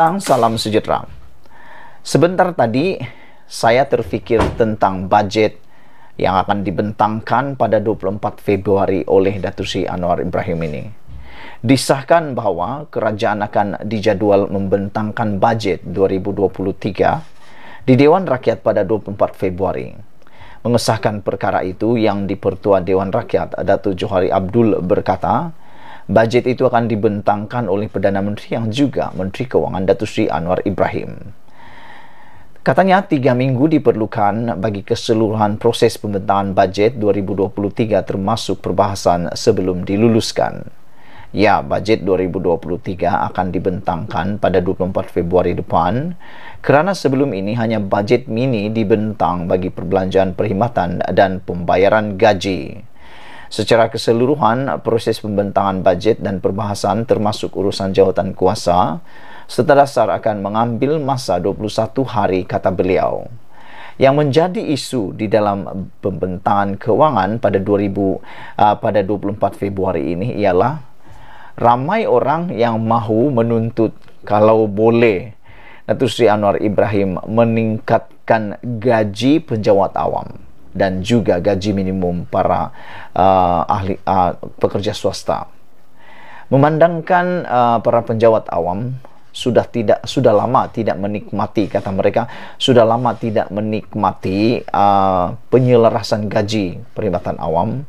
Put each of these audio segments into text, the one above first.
datang, salam sejahtera. Sebentar tadi saya terfikir tentang budget yang akan dibentangkan pada 24 Februari oleh Datu Sri Anwar Ibrahim ini. Disahkan bahwa kerajaan akan dijadwal membentangkan budget 2023 di Dewan Rakyat pada 24 Februari. Mengesahkan perkara itu yang dipertua Dewan Rakyat Datu Johari Abdul berkata, Budget itu akan dibentangkan oleh Perdana Menteri yang juga Menteri Keuangan Datu Sri Anwar Ibrahim. Katanya tiga minggu diperlukan bagi keseluruhan proses pembentangan budget 2023 termasuk perbahasan sebelum diluluskan. Ya, budget 2023 akan dibentangkan pada 24 Februari depan kerana sebelum ini hanya budget mini dibentang bagi perbelanjaan perkhidmatan dan pembayaran gaji. Secara keseluruhan, proses pembentangan bajet dan perbahasan termasuk urusan jawatan kuasa serta dasar akan mengambil masa 21 hari, kata beliau. Yang menjadi isu di dalam pembentangan kewangan pada 2000, uh, pada 24 Februari ini ialah ramai orang yang mahu menuntut kalau boleh Datuk Sri Anwar Ibrahim meningkatkan gaji penjawat awam. dan juga gaji minimum para uh, ahli uh, pekerja swasta. Memandangkan uh, para penjawat awam sudah tidak sudah lama tidak menikmati kata mereka sudah lama tidak menikmati uh, penyelarasan gaji perkhidmatan awam.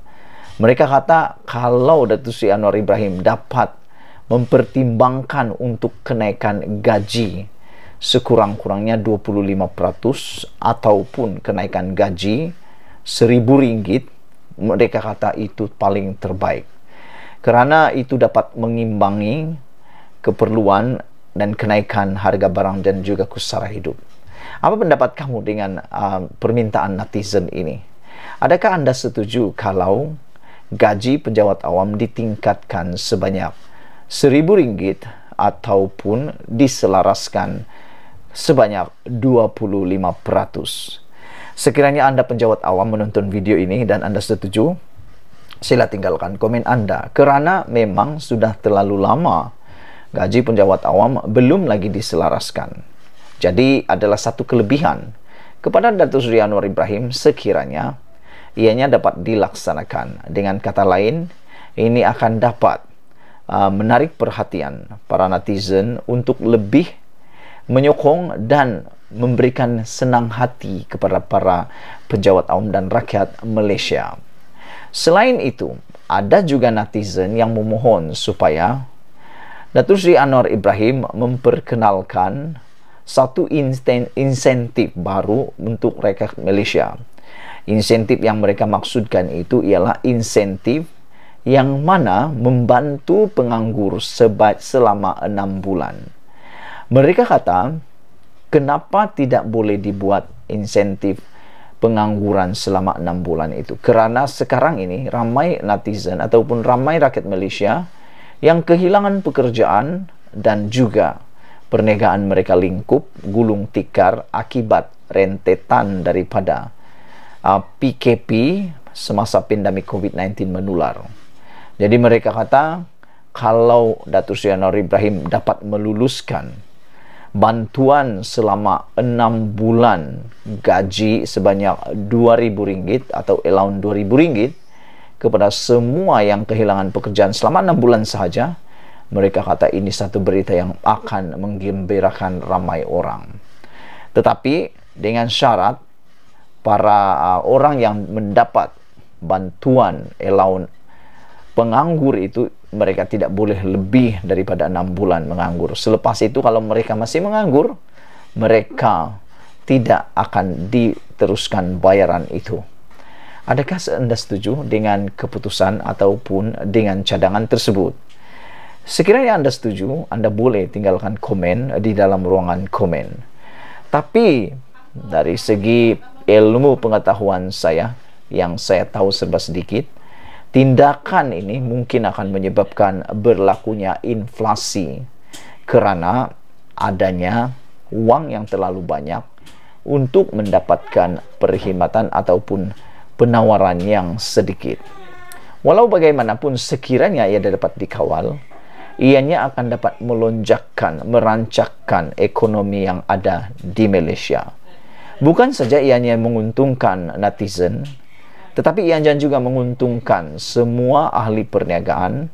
Mereka kata kalau Datuk Sri Anwar Ibrahim dapat mempertimbangkan untuk kenaikan gaji sekurang-kurangnya 25% ataupun kenaikan gaji seribu ringgit mereka kata itu paling terbaik kerana itu dapat mengimbangi keperluan dan kenaikan harga barang dan juga kusara hidup apa pendapat kamu dengan uh, permintaan netizen ini adakah anda setuju kalau gaji pejabat awam ditingkatkan sebanyak seribu ringgit ataupun diselaraskan sebanyak 25 peratus. Sekiranya anda penjawat awam menonton video ini dan anda setuju, sila tinggalkan komen anda kerana memang sudah terlalu lama gaji penjawat awam belum lagi diselaraskan. Jadi adalah satu kelebihan kepada Datuk Seri Anwar Ibrahim sekiranya ianya dapat dilaksanakan. Dengan kata lain, ini akan dapat uh, menarik perhatian para netizen untuk lebih menyokong dan memberikan senang hati kepada para pejabat awam dan rakyat Malaysia. Selain itu, ada juga netizen yang memohon supaya Datuk Sri Anwar Ibrahim memperkenalkan satu insentif baru untuk rakyat Malaysia. Insentif yang mereka maksudkan itu ialah insentif yang mana membantu penganggur sebaik selama enam bulan. Mereka kata, kenapa tidak boleh dibuat insentif pengangguran selama enam bulan itu? Karena sekarang ini ramai netizen ataupun ramai rakyat Malaysia yang kehilangan pekerjaan dan juga perniagaan mereka lingkup gulung tikar akibat rentetan daripada uh, PKP semasa pandemi COVID-19 menular. Jadi mereka kata kalau Datuk Seri Anwar Ibrahim dapat meluluskan bantuan selama enam bulan gaji sebanyak dua ribu ringgit atau allowance dua ribu ringgit kepada semua yang kehilangan pekerjaan selama enam bulan sahaja mereka kata ini satu berita yang akan menggembirakan ramai orang tetapi dengan syarat para uh, orang yang mendapat bantuan allowance penganggur itu mereka tidak boleh lebih daripada enam bulan menganggur. Selepas itu kalau mereka masih menganggur, mereka tidak akan diteruskan bayaran itu. Adakah Anda setuju dengan keputusan ataupun dengan cadangan tersebut? Sekiranya Anda setuju, Anda boleh tinggalkan komen di dalam ruangan komen. Tapi dari segi ilmu pengetahuan saya yang saya tahu serba sedikit, Tindakan ini mungkin akan menyebabkan berlakunya inflasi karena adanya uang yang terlalu banyak untuk mendapatkan perkhidmatan ataupun penawaran yang sedikit. Walau bagaimanapun sekiranya ia dapat dikawal, ianya akan dapat melonjakkan, merancakkan ekonomi yang ada di Malaysia. Bukan saja ianya menguntungkan netizen, tetapi Ianjan juga menguntungkan semua ahli perniagaan,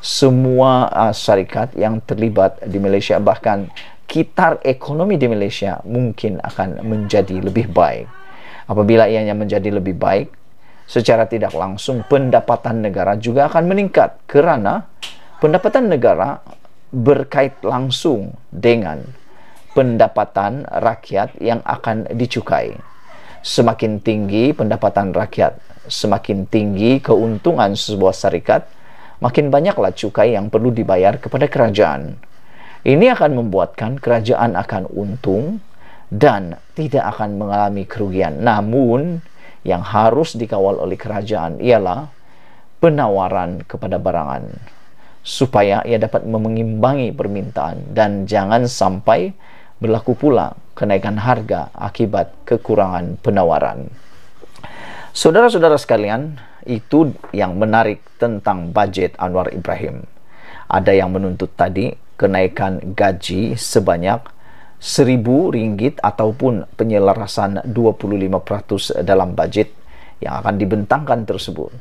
semua uh, syarikat yang terlibat di Malaysia, bahkan kitar ekonomi di Malaysia mungkin akan menjadi lebih baik. Apabila ianya menjadi lebih baik, secara tidak langsung pendapatan negara juga akan meningkat kerana pendapatan negara berkait langsung dengan pendapatan rakyat yang akan dicukai. Semakin tinggi pendapatan rakyat, semakin tinggi keuntungan sebuah syarikat, makin banyaklah cukai yang perlu dibayar kepada kerajaan. Ini akan membuatkan kerajaan akan untung dan tidak akan mengalami kerugian. Namun, yang harus dikawal oleh kerajaan ialah penawaran kepada barangan supaya ia dapat mengimbangi permintaan dan jangan sampai berlaku pula kenaikan harga akibat kekurangan penawaran. Saudara-saudara sekalian, itu yang menarik tentang budget Anwar Ibrahim. Ada yang menuntut tadi kenaikan gaji sebanyak 1000 ringgit ataupun penyelarasan 25% dalam budget yang akan dibentangkan tersebut.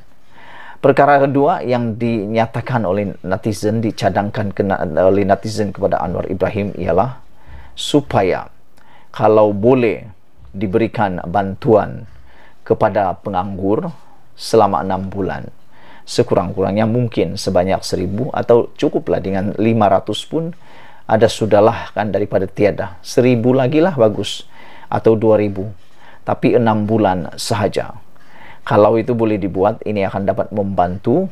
Perkara kedua yang dinyatakan oleh netizen dicadangkan oleh netizen kepada Anwar Ibrahim ialah supaya kalau boleh diberikan bantuan kepada penganggur selama enam bulan sekurang-kurangnya mungkin sebanyak seribu atau cukuplah dengan lima ratus pun ada sudahlah kan daripada tiada seribu lagi lah bagus atau dua ribu tapi enam bulan sahaja kalau itu boleh dibuat ini akan dapat membantu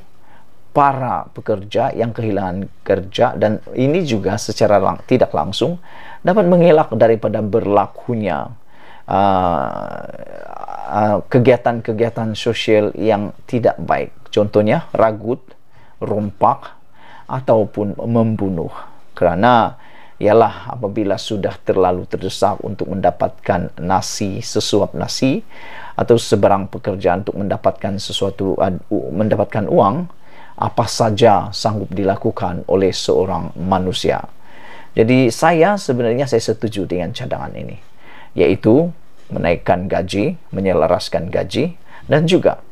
para pekerja yang kehilangan kerja dan ini juga secara lang tidak langsung dapat mengelak daripada berlakunya kegiatan-kegiatan uh, uh, sosial yang tidak baik. Contohnya ragut, rompak, ataupun membunuh. Karena ialah apabila sudah terlalu terdesak untuk mendapatkan nasi sesuap nasi atau seberang pekerjaan untuk mendapatkan sesuatu uh, mendapatkan uang apa saja sanggup dilakukan oleh seorang manusia. Jadi saya sebenarnya saya setuju dengan cadangan ini, yaitu menaikkan gaji, menyelaraskan gaji, dan juga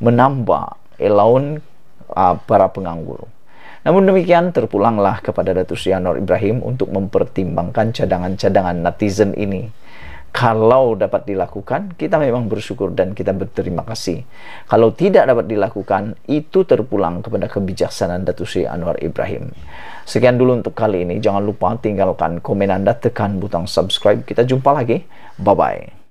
menambah elaun uh, para penganggur. Namun demikian, terpulanglah kepada Datuk Sri Ibrahim untuk mempertimbangkan cadangan-cadangan netizen ini kalau dapat dilakukan, kita memang bersyukur dan kita berterima kasih. Kalau tidak dapat dilakukan, itu terpulang kepada kebijaksanaan Datu Sri Anwar Ibrahim. Sekian dulu untuk kali ini. Jangan lupa tinggalkan komen Anda, tekan butang subscribe. Kita jumpa lagi. Bye-bye.